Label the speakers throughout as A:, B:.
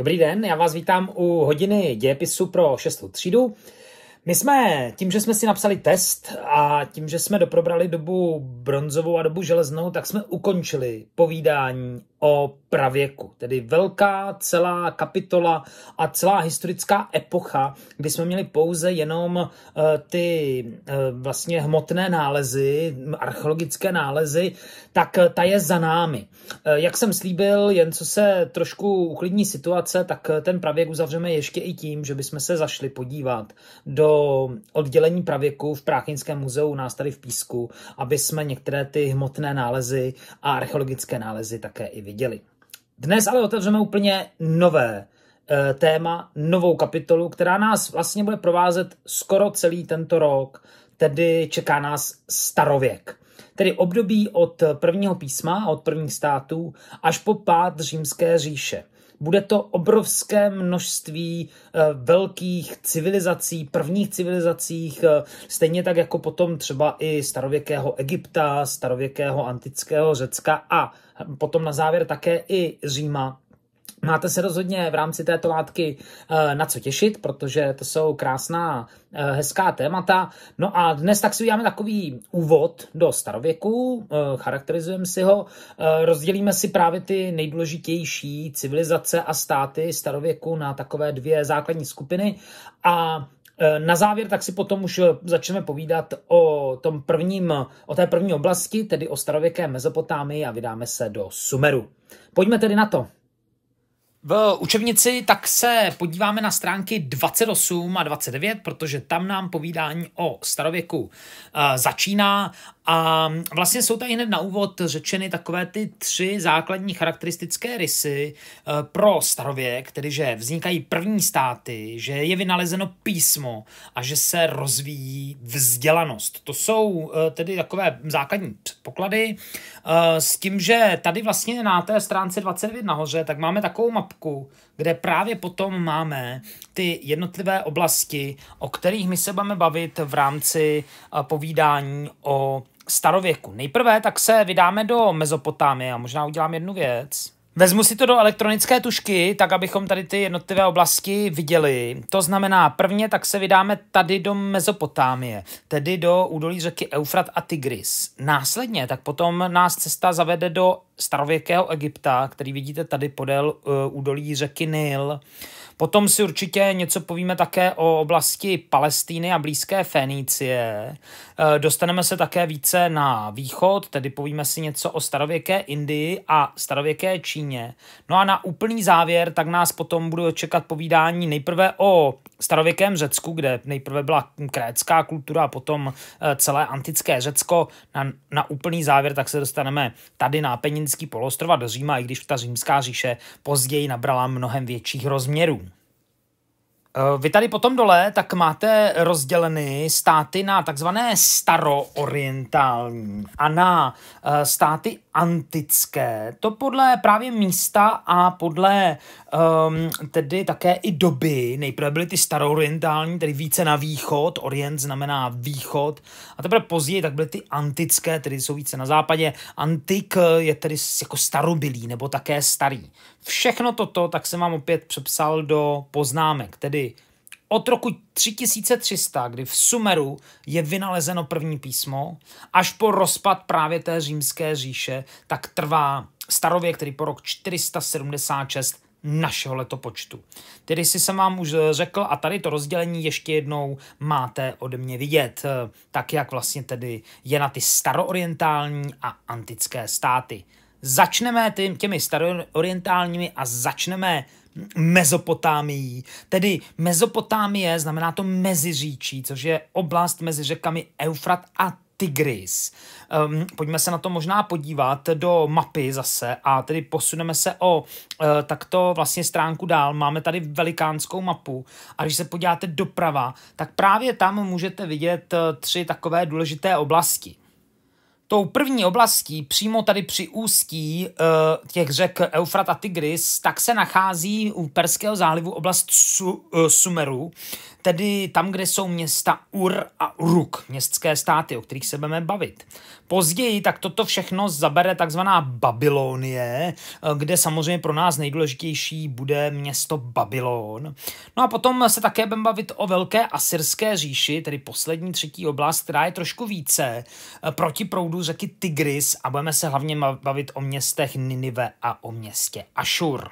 A: Dobrý den, já vás vítám u hodiny dějepisu pro šestou třídu. My jsme, tím, že jsme si napsali test a tím, že jsme doprobrali dobu bronzovou a dobu železnou, tak jsme ukončili povídání o pravěku, tedy velká celá kapitola a celá historická epocha, kdy jsme měli pouze jenom eh, ty eh, vlastně hmotné nálezy, archeologické nálezy, tak eh, ta je za námi. Jak jsem slíbil, jen co se trošku uklidní situace, tak ten pravěk uzavřeme ještě i tím, že bychom se zašli podívat do oddělení pravěku v Práchinském muzeu u nás tady v Písku, aby jsme některé ty hmotné nálezy a archeologické nálezy také i viděli viděli. Dnes ale otevřeme úplně nové e, téma, novou kapitolu, která nás vlastně bude provázet skoro celý tento rok, tedy čeká nás starověk. Tedy období od prvního písma, od prvních států, až po pád římské říše – bude to obrovské množství eh, velkých civilizací, prvních civilizacích, eh, stejně tak jako potom třeba i starověkého Egypta, starověkého antického Řecka a potom na závěr také i Říma Máte se rozhodně v rámci této látky eh, na co těšit, protože to jsou krásná, eh, hezká témata. No a dnes tak si uděláme takový úvod do starověku, eh, charakterizujeme si ho, rozdělíme si právě ty nejdůležitější civilizace a státy starověku na takové dvě základní skupiny a na závěr tak si potom už začneme povídat o, tom prvním, o té první oblasti, tedy o starověké Mezopotámii a vydáme se do Sumeru. Pojďme tedy na to. V učebnici tak se podíváme na stránky 28 a 29, protože tam nám povídání o starověku eh, začíná a vlastně jsou tady hned na úvod řečeny takové ty tři základní charakteristické rysy eh, pro starověk, tedy že vznikají první státy, že je vynalezeno písmo a že se rozvíjí vzdělanost. To jsou eh, tedy takové základní předpoklady eh, s tím, že tady vlastně na té stránce 29 nahoře, tak máme takovou mapku, kde právě potom máme ty jednotlivé oblasti, o kterých my se budeme bavit v rámci povídání o starověku. Nejprve tak se vydáme do Mezopotámie a možná udělám jednu věc. Vezmu si to do elektronické tušky, tak abychom tady ty jednotlivé oblasti viděli. To znamená, prvně tak se vydáme tady do Mezopotámie, tedy do údolí řeky Eufrat a Tigris. Následně tak potom nás cesta zavede do starověkého Egypta, který vidíte tady podél uh, údolí řeky Nil. Uh, Potom si určitě něco povíme také o oblasti Palestíny a blízké Fénicie. E, dostaneme se také více na východ, tedy povíme si něco o starověké Indii a starověké Číně. No a na úplný závěr tak nás potom budou čekat povídání nejprve o starověkém Řecku, kde nejprve byla krécká kultura a potom eh, celé antické Řecko, na, na úplný závěr tak se dostaneme tady na Peninský a do Říma, i když ta římská říše později nabrala mnohem větších rozměrů. Eh, vy tady potom dole tak máte rozděleny státy na takzvané staroorientální a na eh, státy antické. To podle právě místa a podle um, tedy také i doby. Nejprve byly ty staroorientální, tedy více na východ, orient znamená východ, a teprve později tak byly ty antické, tedy jsou více na západě. Antik je tedy jako starobilý nebo také starý. Všechno toto tak jsem vám opět přepsal do poznámek, tedy od roku 3300, kdy v Sumeru je vynalezeno první písmo, až po rozpad právě té římské říše, tak trvá starověk, který po rok 476 našeho letopočtu. Tedy si jsem vám už řekl a tady to rozdělení ještě jednou máte ode mě vidět, tak jak vlastně tedy je na ty staroorientální a antické státy. Začneme těmi staroorientálními a začneme Mezopotámií. Tedy Mezopotámie znamená to meziříčí, což je oblast mezi řekami Eufrat a Tigris. Um, pojďme se na to možná podívat do mapy zase a tedy posuneme se o uh, takto vlastně stránku dál. Máme tady velikánskou mapu a když se podíváte doprava, tak právě tam můžete vidět eh, tři takové důležité oblasti. Tou první oblastí, přímo tady při ústí uh, těch řek Eufrat a Tigris, tak se nachází u Perského zálivu oblast Su, uh, Sumeru, tedy tam, kde jsou města Ur a Uruk, městské státy, o kterých se budeme bavit. Později tak toto všechno zabere takzvaná Babylonie, eh, kde samozřejmě pro nás nejdůležitější bude město Babylon. No a potom se také budeme bavit o Velké asyrské říši, tedy poslední třetí oblast, která je trošku více proti proudu řeky Tigris a budeme se hlavně bavit o městech Ninive a o městě Ašur.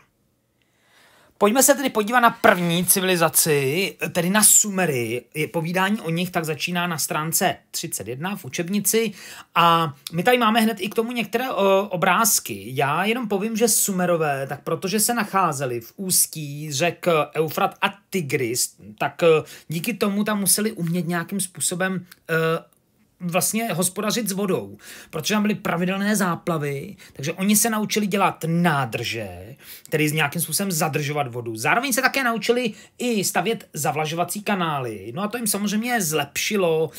A: Pojďme se tedy podívat na první civilizaci, tedy na Sumery. Povídání o nich tak začíná na stránce 31 v učebnici a my tady máme hned i k tomu některé o, obrázky. Já jenom povím, že Sumerové, tak protože se nacházeli v ústí řek Eufrat a Tigris, tak e, díky tomu tam museli umět nějakým způsobem e, vlastně hospodařit s vodou, protože tam byly pravidelné záplavy, takže oni se naučili dělat nádrže, tedy s nějakým způsobem zadržovat vodu. Zároveň se také naučili i stavět zavlažovací kanály, no a to jim samozřejmě zlepšilo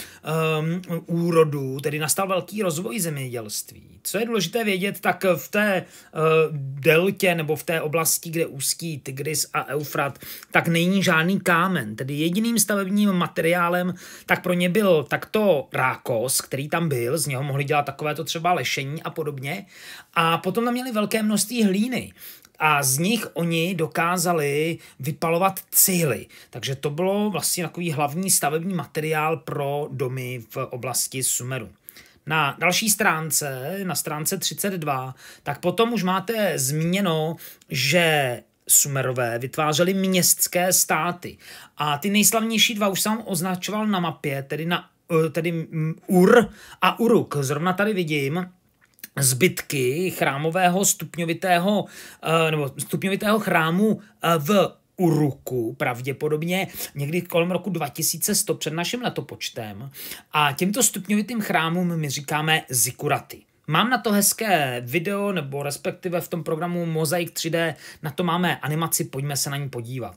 A: um, úrodu, tedy nastal velký rozvoj zemědělství. Co je důležité vědět, tak v té uh, deltě nebo v té oblasti, kde ústí Tigris a Eufrat, tak není žádný kámen, tedy jediným stavebním materiálem, tak pro ně byl takto rák kos, který tam byl, z něho mohli dělat takovéto třeba lešení a podobně. A potom tam měli velké množství hlíny a z nich oni dokázali vypalovat cihly. Takže to bylo vlastně takový hlavní stavební materiál pro domy v oblasti Sumeru. Na další stránce, na stránce 32, tak potom už máte zmíněno, že Sumerové vytvářeli městské státy. A ty nejslavnější dva už jsem označoval na mapě, tedy na Eh, tedy Ur a Uruk. Zrovna tady vidím zbytky chrámového stupňovitého, eh, nebo stupňovitého chrámu eh, v Uruku, pravděpodobně někdy kolem roku 2100 před naším letopočtem. A těmto stupňovitým chrámům my říkáme zikuraty. Mám na to hezké video, nebo respektive v tom programu Mozaik 3D, na to máme animaci, pojďme se na ní podívat.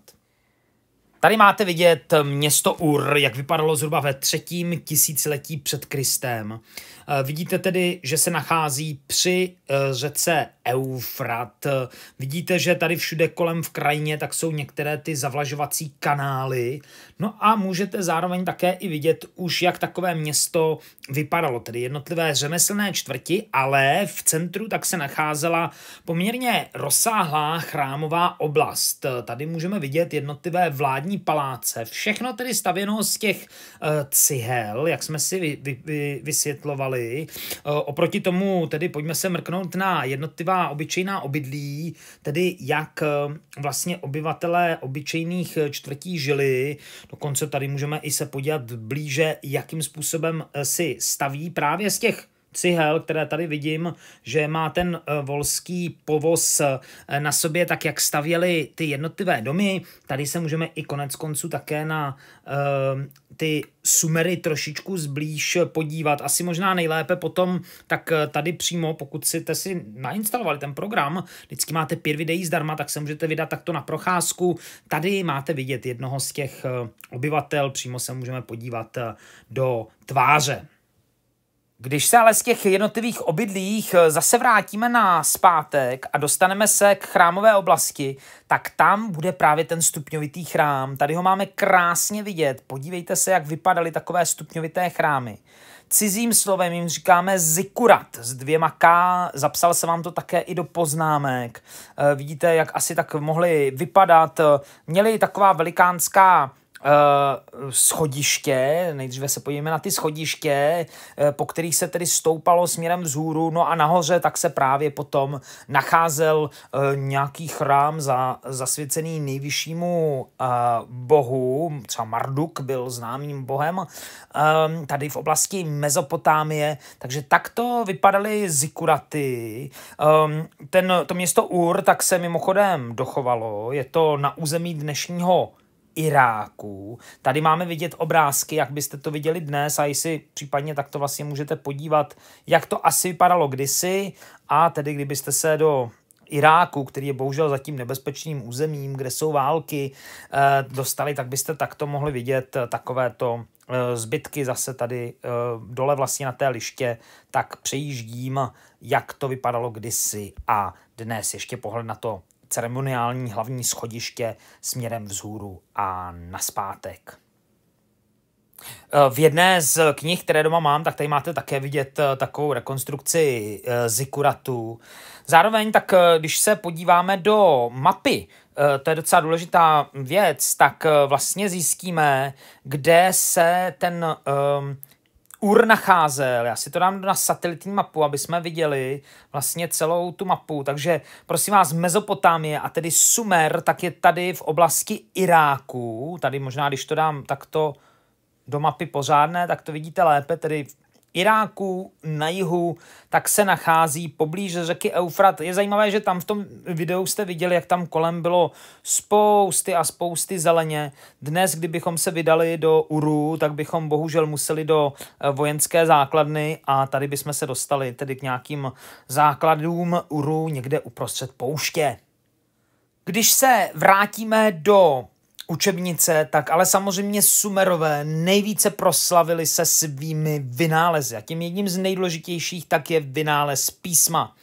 A: Tady máte vidět město Ur, jak vypadalo zhruba ve třetím tisíciletí před Kristem. Eh, vidíte tedy, že se nachází při eh, řece Eufrat. Eh, vidíte, že tady všude kolem v krajině tak jsou některé ty zavlažovací kanály. No a můžete zároveň také i vidět už, jak takové město vypadalo, tedy jednotlivé řemeslné čtvrti, ale v centru tak se nacházela poměrně rozsáhlá chrámová oblast. Tady můžeme vidět jednotlivé vládní západní paláce, všechno tedy stavěno z těch uh, cihel, jak jsme si vy, vy, vy, vysvětlovali. Uh, oproti tomu tedy pojďme se mrknout na jednotlivá obyčejná obydlí, tedy jak uh, vlastně obyvatelé obyčejných čtvrtí žili. Dokonce tady můžeme i se podívat blíže, jakým způsobem si staví právě z těch cihel, které tady vidím, že má ten eh, volský povoz eh, na sobě, tak jak stavěli ty jednotlivé domy. Tady se můžeme i konec konců také na eh, ty sumery trošičku zblíž podívat. Asi možná nejlépe potom, tak tady přímo, pokud si si nainstalovali ten program, vždycky máte pět videí zdarma, tak se můžete vydat takto na procházku. Tady máte vidět jednoho z těch obyvatel, přímo se můžeme podívat do tváře. Když se ale z těch jednotlivých obydlích eh, zase vrátíme na zpátek a dostaneme se k chrámové oblasti, tak tam bude právě ten stupňovitý chrám. Tady ho máme krásně vidět. Podívejte se, jak vypadaly takové stupňovité chrámy. Cizím slovem jim říkáme zikurat s dvěma K. Zapsal se vám to také i do poznámek. Eh, vidíte, jak asi tak mohly vypadat. Eh, měli taková velikánská Uh, schodiště, nejdříve se podíváme na ty schodiště, eh, po kterých se tedy stoupalo směrem vzhůru, no a nahoře tak se právě potom nacházel uh, nějaký chrám za, zasvěcený nejvyššímu uh, bohu, třeba Marduk byl známým bohem uh, tady v oblasti Mezopotámie, takže takto vypadaly zikuraty. Um, ten, to město Ur tak se mimochodem dochovalo, je to na území dnešního Iráku. Tady máme vidět obrázky, jak byste to viděli dnes a jestli případně tak to vlastně můžete podívat, jak to asi vypadalo kdysi a tedy kdybyste se do Iráku, který je bohužel zatím nebezpečným územím, kde jsou války, eh, dostali, tak byste takto mohli vidět takovéto eh, zbytky zase tady eh, dole vlastně na té liště, tak přejíždím, jak to vypadalo kdysi a dnes. Ještě pohled na to ceremoniální hlavní schodiště směrem vzhůru a naspátek. Eh, v jedné z knih, které doma mám, tak tady máte také vidět eh, takovou rekonstrukci eh, zikuratu. Zároveň tak, když se podíváme do mapy, to je docela důležitá věc, tak vlastně zjistíme, kde se ten um, UR nacházel. Já si to dám na satelitní mapu, aby jsme viděli vlastně celou tu mapu. Takže prosím vás, Mezopotámie a tedy Sumer, tak je tady v oblasti Iráku. Tady možná, když to dám takto do mapy pořádné, tak to vidíte lépe, tedy Iráku na jihu, tak se nachází poblíž řeky Eufrat. Je zajímavé, že tam v tom videu jste viděli, jak tam kolem bylo spousty a spousty zeleně. Dnes, kdybychom se vydali do Uru, tak bychom bohužel museli do eh, vojenské základny a tady bychom se dostali tedy k nějakým základům Uru někde uprostřed pouště. Když se vrátíme do učebnice, tak ale samozřejmě Sumerové nejvíce proslavili se svými vynálezy. A tím jedním z nejdůležitějších tak je vynález písma.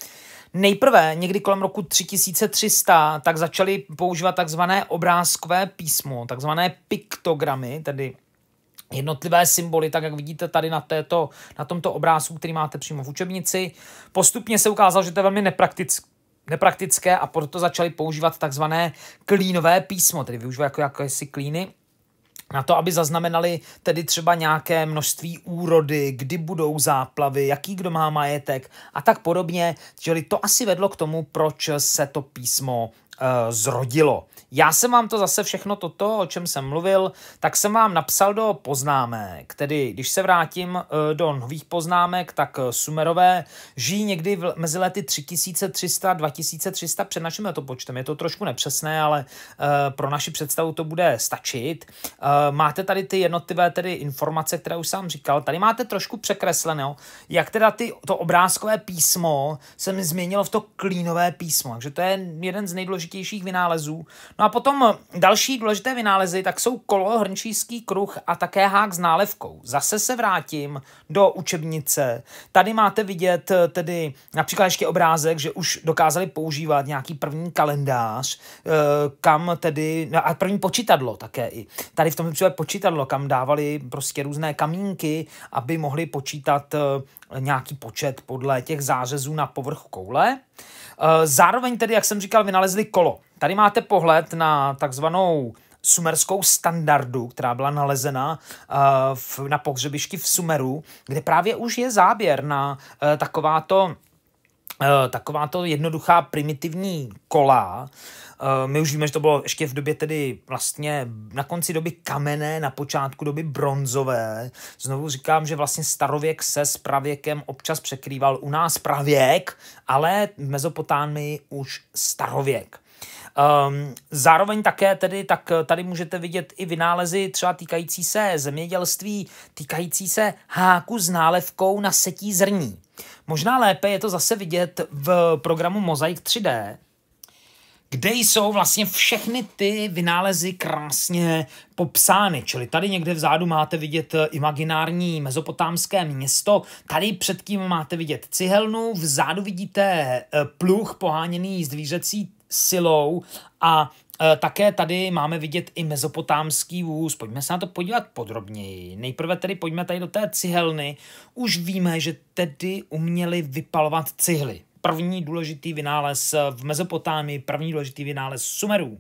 A: Nejprve, někdy kolem roku 3300, tak začali používat takzvané obrázkové písmo, takzvané piktogramy, tedy jednotlivé symboly, tak jak vidíte tady na, této, na tomto obrázku, který máte přímo v učebnici. Postupně se ukázalo, že to je velmi nepraktické nepraktické a proto začali používat takzvané klínové písmo, tedy využívají jako jakési klíny, na to, aby zaznamenali tedy třeba nějaké množství úrody, kdy budou záplavy, jaký kdo má majetek a tak podobně. Čili to asi vedlo k tomu, proč se to písmo Eh, zrodilo. Já jsem vám to zase všechno toto, o čem jsem mluvil, tak jsem vám napsal do poznámek. Tedy, když se vrátím eh, do nových poznámek, tak eh, Sumerové žijí někdy v, mezi lety 3300 2300 před naším letopočtem. Je to trošku nepřesné, ale pro naši představu to bude stačit. Máte tady ty jednotlivé tedy informace, které už jsem říkal. Tady máte trošku překresleno, jak teda ty, to obrázkové písmo se mi změnilo v to klínové písmo. Takže to je jeden z nejdůležitějších nejdůležitějších vynálezů. No a potom eh, další důležité vynálezy, tak jsou kolo, hrnčířský kruh a také hák s nálevkou. Zase se vrátím do učebnice. Tady máte vidět eh, tedy například ještě obrázek, že už dokázali používat nějaký první kalendář, eh, kam tedy, no a první počítadlo také i. Tady v tom případě počítadlo, kam dávali prostě různé kamínky, aby mohli počítat nějaký počet podle těch zářezů na povrch koule. Eh, zároveň tedy, jak jsem říkal, vynalezli kolo. Tady máte pohled na takzvanou sumerskou standardu, která byla nalezena eh, na pohřebišti v Sumeru, kde právě už je záběr na eh, takováto Eh, taková to jednoduchá primitivní kola. Eh, my už víme, že to bylo ještě v době tedy vlastně na konci doby kamenné, na počátku doby bronzové. Znovu říkám, že vlastně starověk se s pravěkem občas překrýval u nás pravěk, ale v Mezopotámii už starověk. Um, zároveň také tedy, tak tady můžete vidět i vynálezy třeba týkající se zemědělství, týkající se háku s nálevkou na setí zrní. Možná lépe je to zase vidět v programu Mosaic 3D, kde jsou vlastně všechny ty vynálezy krásně popsány. Čili tady někde vzadu máte vidět imaginární mezopotámské město, tady předtím máte vidět cihelnu, vzadu vidíte eh, pluh poháněný zvířecí silou a Eh, také tady máme vidět i mezopotámský vůz. Pojďme se na to podívat podrobněji. Nejprve tedy pojďme tady do té cihelny. Už víme, že tedy uměli vypalovat cihly. První důležitý vynález v Mezopotámii, první důležitý vynález Sumerů. Uh,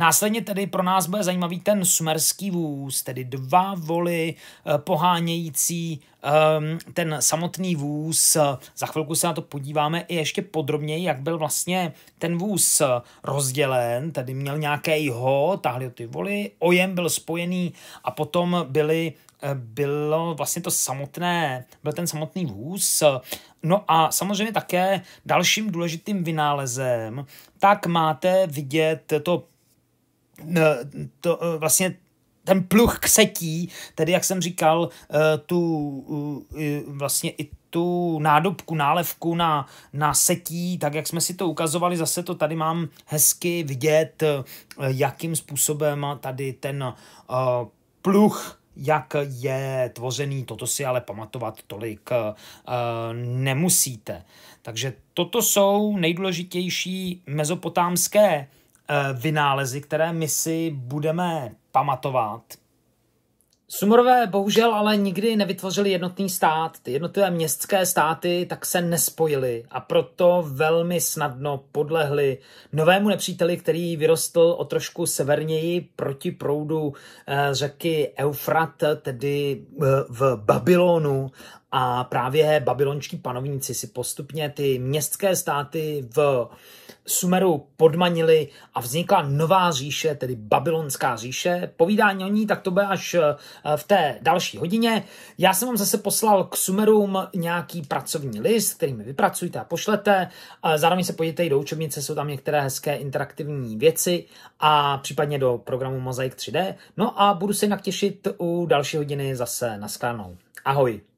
A: Následně tedy pro nás bude zajímavý ten sumerský vůz, tedy dva voly eh, pohánějící ehm, ten samotný vůz. Za chvilku se na to podíváme i ještě podrobněji, jak byl vlastně ten vůz eh, rozdělen, tedy měl nějaké jeho, tahli ty voly, ojem byl spojený a potom byly eh, bylo vlastně to samotné, byl ten samotný vůz. No a samozřejmě také dalším důležitým vynálezem, tak máte vidět to to, eh, vlastně ten pluch ksetí, tedy jak jsem říkal, eh, tu vlastně i tu nádobku, nálevku na, na setí, tak jak jsme si to ukazovali, zase to tady mám hezky vidět, eh, jakým způsobem tady ten pluch jak je tvořený, toto si ale pamatovat tolik nemusíte. Takže toto jsou nejdůležitější mezopotámské Eh, vynálezy, které my si budeme pamatovat. Sumorové bohužel ale nikdy nevytvořili jednotný stát. Ty jednotlivé městské státy tak se nespojily a proto velmi snadno podlehli novému nepříteli, který vyrostl o trošku severněji proti proudu eh, řeky Eufrat, tedy eh, v Babylonu a právě babylonští panovníci si postupně ty městské státy v Sumeru podmanili a vznikla nová říše, tedy babylonská říše. Povídání o ní tak to bude až eh, v té další hodině. Já jsem vám zase poslal k Sumerům nějaký pracovní list, který mi vypracujte a pošlete. Zároveň se podívejte i do učebnice, jsou tam některé hezké interaktivní věci a případně do programu mozaik 3D. No a budu se jinak těšit u další hodiny zase na Ahoj!